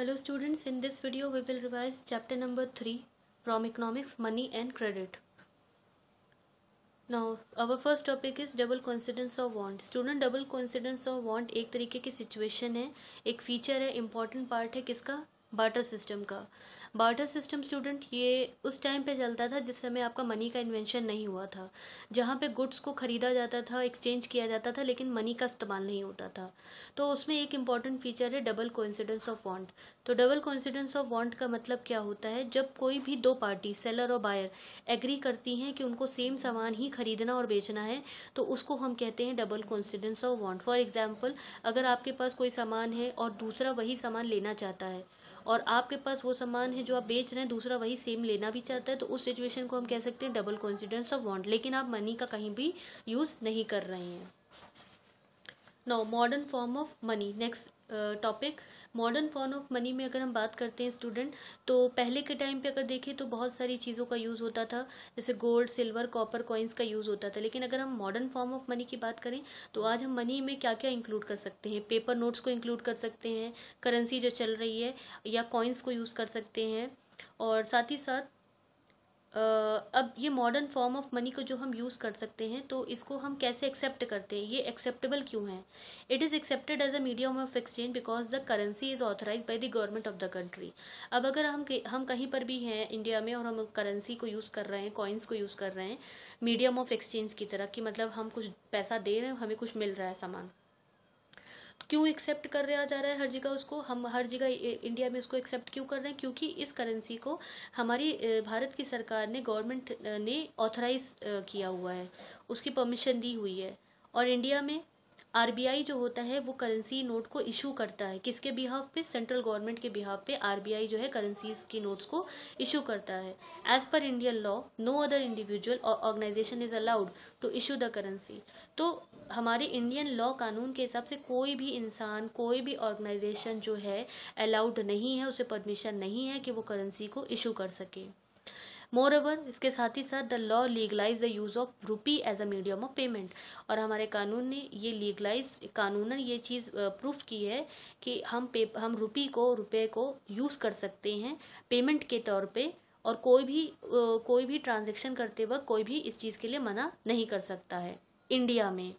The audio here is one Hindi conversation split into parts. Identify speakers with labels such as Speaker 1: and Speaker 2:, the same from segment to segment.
Speaker 1: hello students in this video we will revise chapter number three from economics money and credit now our first topic is double coincidence of want student double coincidence of want एक तरीके की सिचुएशन है एक फीचर है इंपॉर्टेंट पार्ट है किसका बार्टर सिस्टम का बार्टर सिस्टम स्टूडेंट ये उस टाइम पे चलता था जिस समय आपका मनी का इन्वेंशन नहीं हुआ था जहाँ पे गुड्स को ख़रीदा जाता था एक्सचेंज किया जाता था लेकिन मनी का इस्तेमाल नहीं होता था तो उसमें एक इम्पॉर्टेंट फीचर है डबल कोइंसिडेंस ऑफ वांट तो डबल कोइंसिडेंस ऑफ वांट का मतलब क्या होता है जब कोई भी दो पार्टी सेलर और बायर एग्री करती हैं कि उनको सेम सामान ही खरीदना और बेचना है तो उसको हम कहते हैं double coincidence of want for example अगर आपके पास कोई सामान है और दूसरा वही सामान लेना चाहता है और आपके पास वो सामान है जो आप बेच रहे हैं दूसरा वही सेम लेना भी चाहता है तो उस सिचुएशन को हम कह सकते हैं डबल कॉन्सिडेंस ऑफ वॉन्ट लेकिन आप मनी का कहीं भी यूज नहीं कर रहे हैं no modern form of money next topic modern form of money में अगर हम बात करते हैं स्टूडेंट तो पहले के टाइम पे अगर देखें तो बहुत सारी चीज़ों का यूज़ होता था जैसे गोल्ड सिल्वर कॉपर कॉइन्स का यूज़ होता था लेकिन अगर हम मॉडर्न फॉर्म ऑफ मनी की बात करें तो आज हम मनी में क्या क्या इंक्लूड कर सकते हैं पेपर नोट्स को इंक्लूड कर सकते हैं करेंसी जो चल रही है या कॉइन्स को यूज़ कर सकते हैं और साथ ही साथ अब ये मॉडर्न फॉर्म ऑफ मनी को जो हम यूज़ कर सकते हैं तो इसको हम कैसे एक्सेप्ट करते हैं ये एक्सेप्टेबल क्यों है it is accepted as a medium of exchange because the currency is authorise by the government of the country अब अगर हम हम कहीं पर भी हैं इंडिया में और हम करेंसी को यूज़ कर रहे हैं कॉइन्स को यूज़ कर रहे हैं मीडियम ऑफ एक्सचेंज की तरह कि मतलब हम कुछ पैसा दे रहे हैं हमें कुछ मिल रहा है सामान क्यों एक्सेप्ट कर रहा जा रहा है हर जगह उसको हम हर जगह इंडिया में उसको एक्सेप्ट क्यों कर रहे हैं क्योंकि इस करेंसी को हमारी भारत की सरकार ने गवर्नमेंट ने ऑथराइज किया हुआ है उसकी परमिशन दी हुई है और इंडिया में आरबीआई जो होता है वो करेंसी नोट को इशू करता है किसके बिहाफ पे सेंट्रल गवर्नमेंट के बिहाफ पे आरबीआई जो है करेंसीज की नोट्स को इशू करता है as per Indian law no other individual और organisation is allowed to issue the currency तो हमारे इंडियन लॉ कानून के हिसाब से कोई भी इंसान कोई भी ऑर्गेनाइजेशन जो है अलाउड नहीं है उसे परमिशन नहीं है कि वो करेंसी को इशू कर सके मोर ओवर इसके साथ ही साथ the law legalise the use of rupee as a medium of payment और हमारे कानून ने ये लीगलाइज कानून ये चीज़ प्रूफ की है कि हम पे हम रूपी को रुपये को यूज़ कर सकते हैं पेमेंट के तौर पे और कोई भी कोई भी ट्रांजेक्शन करते वक्त कोई भी इस चीज़ के लिए मना नहीं कर सकता है इंडिया में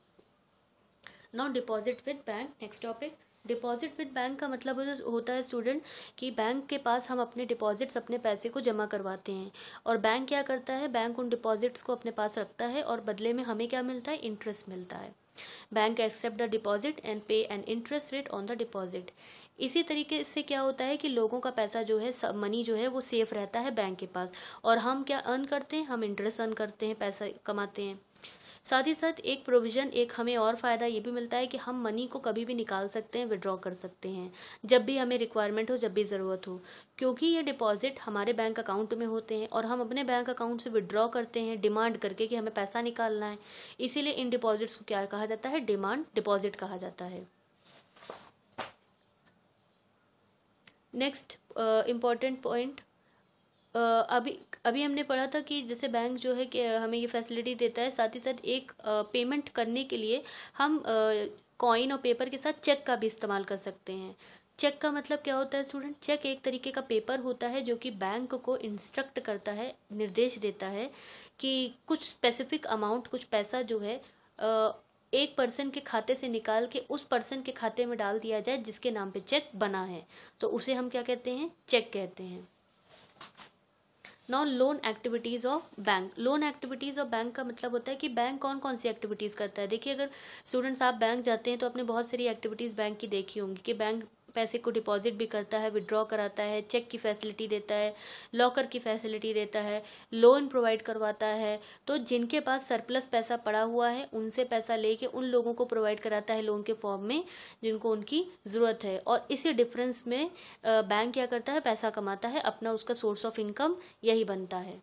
Speaker 1: not deposit with bank next topic deposit with bank का मतलब होता है स्टूडेंट कि बैंक के पास हम अपने डिपॉजिट्स अपने पैसे को जमा करवाते हैं और बैंक क्या करता है बैंक उन डिपॉजिट्स को अपने पास रखता है और बदले में हमें क्या मिलता है इंटरेस्ट मिलता है bank accept the deposit and pay an interest rate on the deposit इसी तरीके से क्या होता है कि लोगों का पैसा जो है मनी जो है वो सेफ रहता है बैंक के पास और हम क्या अर्न करते हैं हम इंटरेस्ट अर्न करते हैं पैसा कमाते हैं साथ ही साथ एक प्रोविज़न एक हमें और फ़ायदा ये भी मिलता है कि हम मनी को कभी भी निकाल सकते हैं विड्रॉ कर सकते हैं जब भी हमें रिक्वायरमेंट हो जब भी ज़रूरत हो क्योंकि ये डिपॉजिट हमारे बैंक अकाउंट में होते हैं और हम अपने बैंक अकाउंट से विड्रॉ करते हैं डिमांड करके कि हमें पैसा निकालना है इसीलिए इन डिपॉजिट्स को क्या कहा जाता है डिमांड डिपॉजिट कहा जाता है नेक्स्ट इम्पॉर्टेंट पॉइंट अभी अभी हमने पढ़ा था कि जैसे बैंक जो है कि हमें ये फैसिलिटी देता है साथ ही साथ एक पेमेंट करने के लिए हम कॉइन और पेपर के साथ चेक का भी इस्तेमाल कर सकते हैं चेक का मतलब क्या होता है स्टूडेंट चेक एक तरीके का पेपर होता है जो कि बैंक को इंस्ट्रक्ट करता है निर्देश देता है कि कुछ स्पेसिफिक अमाउंट कुछ पैसा जो है एक पर्सन के खाते से निकाल के उस पर्सन के खाते में डाल दिया जाए जिसके नाम पे चेक बना है तो उसे हम क्या कहते हैं चेक कहते हैं non loan activities of bank loan activities of bank का मतलब होता है कि बैंक कौन कौन सी एक्टिविटीज करता है देखिए अगर स्टूडेंट्स आप बैंक जाते हैं तो आपने बहुत सारी एक्टिविटीज बैंक की देखी होंगी कि बैंक पैसे को डिपॉजिट भी करता है विड्रॉ कराता है चेक की फैसिलिटी देता है लॉकर की फैसिलिटी देता है लोन प्रोवाइड करवाता है तो जिनके पास सरप्लस पैसा पड़ा हुआ है उनसे पैसा लेके उन लोगों को प्रोवाइड कराता है लोन के फॉर्म में जिनको उनकी ज़रूरत है और इसी डिफरेंस में बैंक क्या करता है पैसा कमाता है अपना उसका सोर्स ऑफ इनकम यही बनता है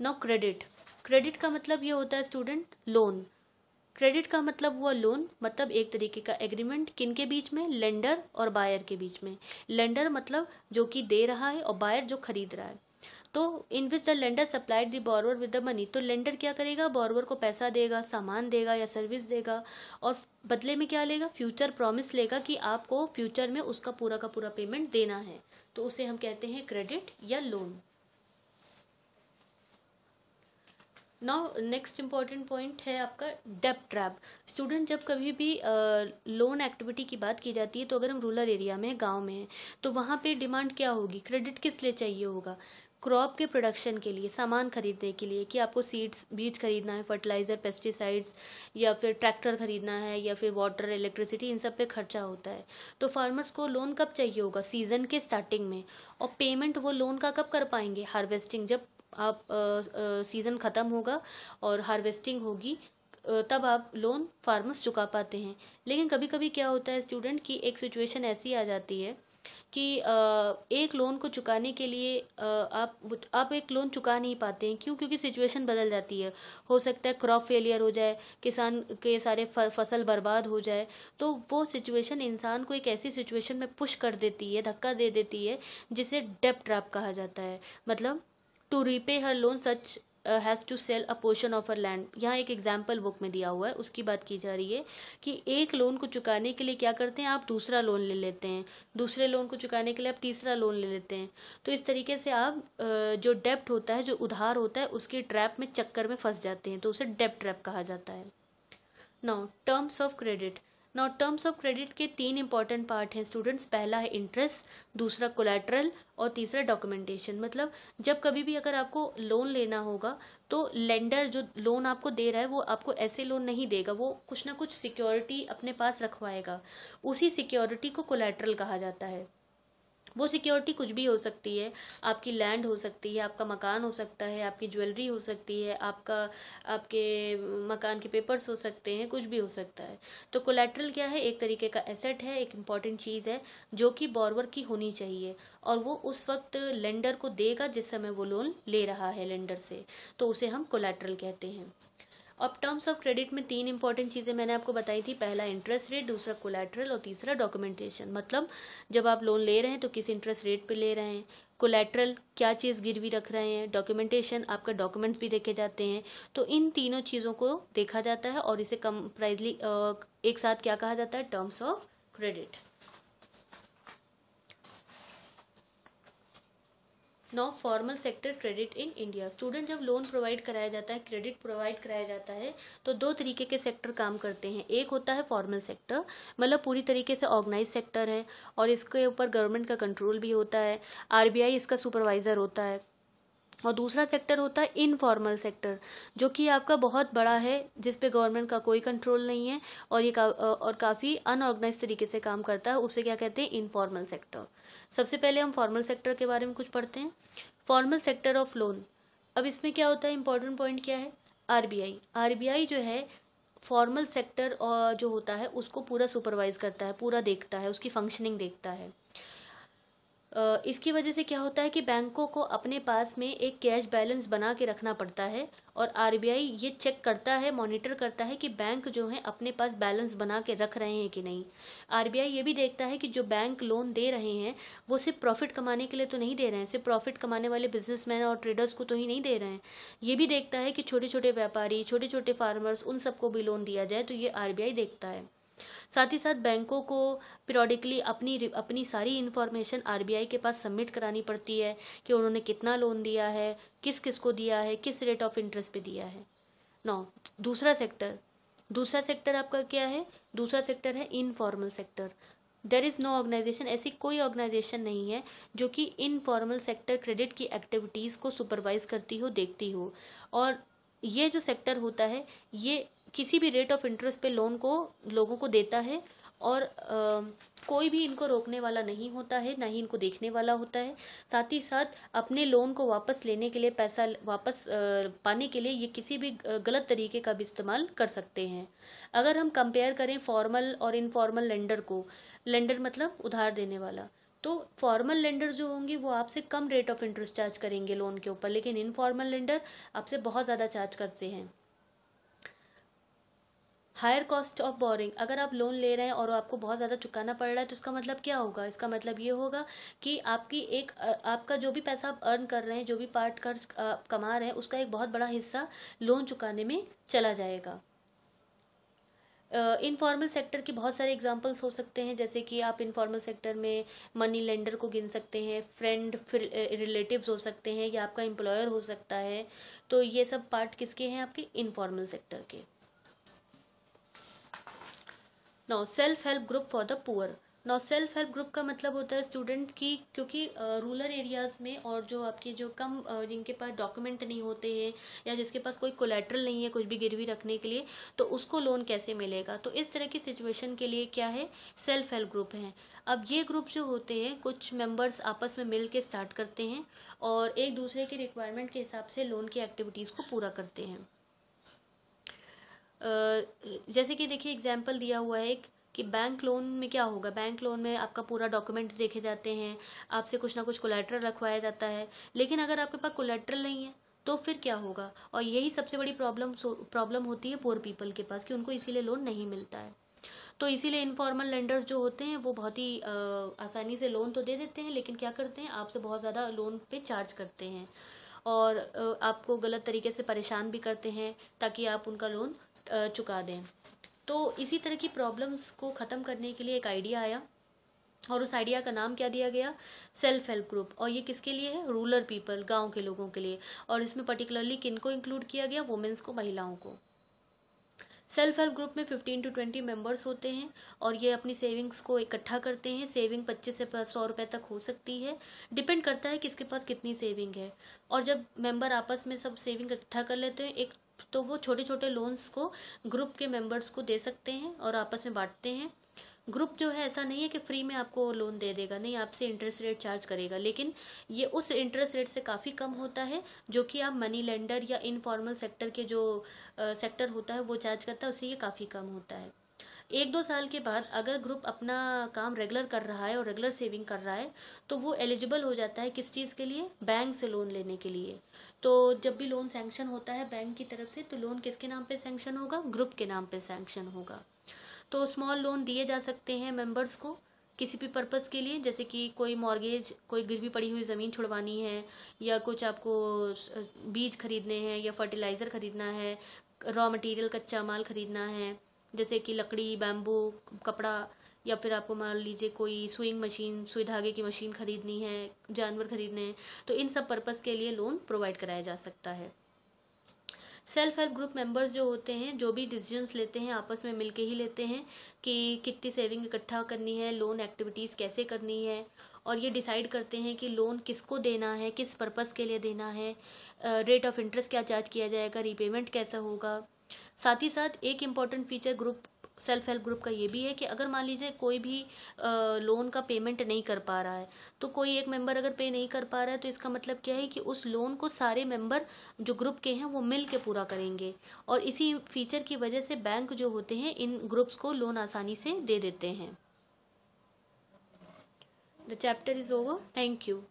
Speaker 1: नो क्रेडिट क्रेडिट का मतलब ये होता है स्टूडेंट लोन क्रेडिट का मतलब हुआ लोन मतलब एक तरीके का एग्रीमेंट किन के बीच में लेंडर और बायर के बीच में लेंडर मतलब जो कि दे रहा है और बायर जो खरीद रहा है तो in which the lender supplied the borrower with the money तो लेंडर क्या करेगा बॉरवर को पैसा देगा सामान देगा या सर्विस देगा और बदले में क्या लेगा फ्यूचर प्रॉमिस लेगा कि आपको फ्यूचर में उसका पूरा का पूरा पेमेंट देना है तो उसे हम कहते हैं क्रेडिट या loan now next important point है आपका डेप ट्रैप स्टूडेंट जब कभी भी लोन uh, एक्टिविटी की बात की जाती है तो अगर हम रूरल एरिया में गाँव में हैं तो वहां पर डिमांड क्या होगी क्रेडिट किस लिए चाहिए होगा क्रॉप के प्रोडक्शन के लिए सामान खरीदने के लिए कि आपको सीड्स बीज खरीदना है फर्टिलाइज़र पेस्टिसाइड्स या फिर ट्रैक्टर खरीदना है या फिर वाटर इलेक्ट्रिसिटी इन सब पे खर्चा होता है तो फार्मर्स को लोन कब चाहिए होगा सीजन के स्टार्टिंग में और पेमेंट वो लोन का कब कर पाएंगे हार्वेस्टिंग जब आप सीज़न ख़त्म होगा और हार्वेस्टिंग होगी तब आप लोन फार्मर्स चुका पाते हैं लेकिन कभी कभी क्या होता है स्टूडेंट की एक सिचुएशन ऐसी आ जाती है कि एक लोन को चुकाने के लिए आप आप एक लोन चुका नहीं पाते हैं क्यों क्योंकि सिचुएशन बदल जाती है हो सकता है क्रॉप फेलियर हो जाए किसान के सारे फसल बर्बाद हो जाए तो वो सिचुएशन इंसान को एक ऐसी सिचुएशन में पुश कर देती है धक्का दे देती है जिसे डेप ट्रैप कहा जाता है मतलब to repay her loan such has to sell a portion of her land यहाँ एक एग्जाम्पल बुक में दिया हुआ है उसकी बात की जा रही है कि एक लोन को चुकाने के लिए क्या करते हैं आप दूसरा लोन ले लेते हैं दूसरे लोन को चुकाने के लिए आप तीसरा लोन ले लेते हैं तो इस तरीके से आप uh, जो डेप्ट होता है जो उधार होता है उसके ट्रैप में चक्कर में फंस जाते हैं तो उसे डेप्ट ट्रैप कहा जाता है now terms of credit now terms of credit के तीन इंपॉर्टेंट पार्ट हैं स्टूडेंट्स पहला है इंटरेस्ट दूसरा कोलेट्रल और तीसरा डॉक्यूमेंटेशन मतलब जब कभी भी अगर आपको लोन लेना होगा तो लेंडर जो लोन आपको दे रहा है वो आपको ऐसे लोन नहीं देगा वो कुछ ना कुछ सिक्योरिटी अपने पास रखवाएगा उसी सिक्योरिटी को कोलेट्रल कहा जाता है वो सिक्योरिटी कुछ भी हो सकती है आपकी लैंड हो सकती है आपका मकान हो सकता है आपकी ज्वेलरी हो सकती है आपका आपके मकान के पेपर्स हो सकते हैं कुछ भी हो सकता है तो कोलेट्रल क्या है एक तरीके का एसेट है एक इम्पॉर्टेंट चीज़ है जो कि बॉरवर की होनी चाहिए और वो उस वक्त लेंडर को देगा जिस समय वो लोन ले रहा है लेंडर से तो उसे हम कोलेट्रल कहते हैं अब टर्म्स ऑफ क्रेडिट में तीन इंपॉर्टेंट चीज़ें मैंने आपको बताई थी पहला इंटरेस्ट रेट दूसरा कोलेट्रल और तीसरा डॉक्यूमेंटेशन मतलब जब आप लोन ले रहे हैं तो किस इंटरेस्ट रेट पे ले रहे हैं कोलेट्रल क्या चीज़ गिरवी रख रहे हैं डॉक्यूमेंटेशन आपका डॉक्यूमेंट्स भी देखे जाते हैं तो इन तीनों चीज़ों को देखा जाता है और इसे कम प्राइजली एक साथ क्या कहा जाता है terms of credit now formal sector credit in India student जब लोन प्रोवाइड कराया जाता है क्रेडिट प्रोवाइड कराया जाता है तो दो तरीके के सेक्टर काम करते हैं एक होता है फॉर्मल सेक्टर मतलब पूरी तरीके से ऑर्गेनाइज सेक्टर है और इसके ऊपर गवर्नमेंट का कंट्रोल भी होता है आरबीआई इसका सुपरवाइजर होता है और दूसरा सेक्टर होता है इनफॉर्मल सेक्टर जो कि आपका बहुत बड़ा है जिस पे गवर्नमेंट का कोई कंट्रोल नहीं है और ये का, और काफ़ी अनऑर्गेनाइज तरीके से काम करता है उसे क्या कहते हैं इनफॉर्मल सेक्टर सबसे पहले हम फॉर्मल सेक्टर के बारे में कुछ पढ़ते हैं फॉर्मल सेक्टर ऑफ लोन अब इसमें क्या होता है इंपॉर्टेंट पॉइंट क्या है आरबीआई आरबीआई जो है फॉर्मल सेक्टर जो होता है उसको पूरा सुपरवाइज करता है पूरा देखता है उसकी फंक्शनिंग देखता है इसकी वजह से क्या होता है कि बैंकों को अपने पास में एक कैश बैलेंस बना के रखना पड़ता है और आरबीआई ये चेक करता है मॉनिटर करता है कि बैंक जो है अपने पास बैलेंस बना के रख रहे हैं कि नहीं आरबीआई ये भी देखता है कि जो बैंक लोन दे रहे हैं वो सिर्फ प्रॉफिट कमाने के लिए तो नहीं दे रहे हैं सिर्फ प्रॉफिट कमाने वाले बिजनेसमैन और ट्रेडर्स को तो ही नहीं दे रहे हैं ये भी देखता है कि छोटे छोटे व्यापारी छोटे छोटे फार्मर्स उन सबको भी लोन दिया जाए तो ये आरबीआई देखता है साथ ही साथ बैंकों को पीरियडिकली अपनी अपनी सारी इन्फॉर्मेशन आरबीआई के पास सबमिट करानी पड़ती है कि उन्होंने कितना लोन दिया है किस किस को दिया है किस रेट ऑफ इंटरेस्ट पे दिया है नौ दूसरा सेक्टर दूसरा सेक्टर आपका क्या है दूसरा सेक्टर है informal sector there is no organisation ऐसी कोई ऑर्गेनाइजेशन नहीं है जो कि इनफॉर्मल सेक्टर क्रेडिट की एक्टिविटीज़ को सुपरवाइज करती हो देखती हो और ये जो सेक्टर होता है ये किसी भी रेट ऑफ इंटरेस्ट पे लोन को लोगों को देता है और आ, कोई भी इनको रोकने वाला नहीं होता है ना ही इनको देखने वाला होता है साथ ही साथ अपने लोन को वापस लेने के लिए पैसा वापस आ, पाने के लिए ये किसी भी गलत तरीके का भी इस्तेमाल कर सकते हैं अगर हम कंपेयर करें फॉर्मल और इनफॉर्मल लेंडर को लेंडर मतलब उधार देने वाला तो फॉर्मल लेंडर जो होंगे वो आपसे कम रेट ऑफ इंटरेस्ट चार्ज करेंगे लोन के ऊपर लेकिन इनफॉर्मल लेंडर आपसे बहुत ज़्यादा चार्ज करते हैं हायर कॉस्ट ऑफ बोरिंग अगर आप लोन ले रहे हैं और आपको बहुत ज़्यादा चुकाना पड़ रहा है तो इसका मतलब क्या होगा इसका मतलब ये होगा कि आपकी एक आपका जो भी पैसा आप अर्न कर रहे हैं जो भी पार्ट कर आप कमा रहे हैं उसका एक बहुत बड़ा हिस्सा लोन चुकाने में चला जाएगा इनफॉर्मल uh, सेक्टर के बहुत सारे एग्जांपल्स हो सकते हैं जैसे कि आप इनफॉर्मल सेक्टर में मनी लेंडर को गिन सकते हैं फ्रेंड रिलेटिव्स हो सकते हैं या आपका एम्प्लॉयर हो सकता है तो ये सब पार्ट किसके हैं आपके इनफॉर्मल सेक्टर के no self help group for the poor now self help group का मतलब होता है स्टूडेंट की क्योंकि रूरल एरियाज़ में और जो आपके जो कम जिनके पास डॉक्यूमेंट नहीं होते हैं या जिसके पास कोई कोलेट्रल नहीं है कुछ भी गिरवी रखने के लिए तो उसको लोन कैसे मिलेगा तो इस तरह की सिचुएशन के लिए क्या है सेल्फ हेल्प ग्रुप हैं अब ये ग्रुप जो होते हैं कुछ मेंबर्स आपस में मिल के स्टार्ट करते हैं और एक दूसरे की रिक्वायरमेंट के हिसाब से लोन की एक्टिविटीज़ को पूरा करते हैं जैसे कि देखिए एग्जाम्पल दिया हुआ है एक कि बैंक लोन में क्या होगा बैंक लोन में आपका पूरा डॉक्यूमेंट्स देखे जाते हैं आपसे कुछ ना कुछ कोलेट्रल रखवाया जाता है लेकिन अगर आपके पास कोलेट्रल नहीं है तो फिर क्या होगा और यही सबसे बड़ी प्रॉब्लम प्रॉब्लम होती है पुअर पीपल के पास कि उनको इसीलिए लोन नहीं मिलता है तो इसीलिए इनफॉर्मल लेंडर्स जो होते हैं वो बहुत ही आसानी से लोन तो दे देते हैं लेकिन क्या करते हैं आपसे बहुत ज़्यादा लोन पे चार्ज करते हैं और आपको गलत तरीके से परेशान भी करते हैं ताकि आप उनका लोन चुका दें तो इसी तरह की प्रॉब्लम्स को ख़त्म करने के लिए एक आइडिया आया और उस आइडिया का नाम क्या दिया गया सेल्फ हेल्प ग्रुप और ये किसके लिए है रूरल पीपल गांव के लोगों के लिए और इसमें पर्टिकुलरली किन को इंक्लूड किया गया वुमेन्स को महिलाओं को सेल्फ हेल्प ग्रुप में 15 टू 20 मेंबर्स होते हैं और ये अपनी सेविंग्स को इकट्ठा करते हैं सेविंग 25 से सौ रुपये तक हो सकती है डिपेंड करता है किसके पास कितनी सेविंग है और जब मेंबर आपस में सब सेविंग इकट्ठा कर लेते हैं एक तो वो छोटे छोटे लोन्स को ग्रुप के मेंबर्स को दे सकते हैं और आपस में बांटते हैं ग्रुप जो है ऐसा नहीं है कि फ्री में आपको लोन दे देगा नहीं आपसे इंटरेस्ट रेट चार्ज करेगा लेकिन ये उस इंटरेस्ट रेट से काफ़ी कम होता है जो कि आप मनी लेंडर या इनफॉर्मल सेक्टर के जो आ, सेक्टर होता है वो चार्ज करता है उससे ये काफ़ी कम होता है एक दो साल के बाद अगर ग्रुप अपना काम रेगुलर कर रहा है और रेगुलर सेविंग कर रहा है तो वो एलिजिबल हो जाता है किस चीज़ के लिए बैंक से लोन लेने के लिए तो जब भी लोन सैंक्शन होता है बैंक की तरफ से तो लोन किसके नाम पे सैंक्शन होगा ग्रुप के नाम पे सैंक्शन होगा तो स्मॉल लोन दिए जा सकते हैं मेंबर्स को किसी भी पर्पज़ के लिए जैसे कि कोई मॉर्गेज कोई गिरवी पड़ी हुई ज़मीन छुड़वानी है या कुछ आपको बीज खरीदने हैं या फर्टिलाइज़र खरीदना है रॉ मटेरियल कच्चा माल खरीदना है जैसे कि लकड़ी बैम्बू कपड़ा या फिर आपको मान लीजिए कोई सुइंग मशीन सुई धागे की मशीन खरीदनी है जानवर खरीदने हैं तो इन सब पर्पज़ के लिए लोन प्रोवाइड कराया जा सकता है सेल्फ हेल्प ग्रुप मेंबर्स जो होते हैं जो भी डिसीजंस लेते हैं आपस में मिलके ही लेते हैं कि कितनी सेविंग इकट्ठा करनी है लोन एक्टिविटीज़ कैसे करनी है और ये डिसाइड करते हैं कि लोन किसको देना है किस पर्पज़ के लिए देना है रेट ऑफ इंटरेस्ट क्या चार्ज किया जाएगा रीपेमेंट कैसा होगा साथ ही साथ एक important feature group self help group का ये भी है कि अगर मान लीजिए कोई भी लोन का पेमेंट नहीं कर पा रहा है तो कोई एक मेंबर अगर पे नहीं कर पा रहा है तो इसका मतलब क्या है कि उस लोन को सारे मेंबर जो ग्रुप के हैं वो मिल के पूरा करेंगे और इसी फीचर की वजह से बैंक जो होते हैं इन ग्रुप्स को लोन आसानी से दे देते हैं the chapter is over thank you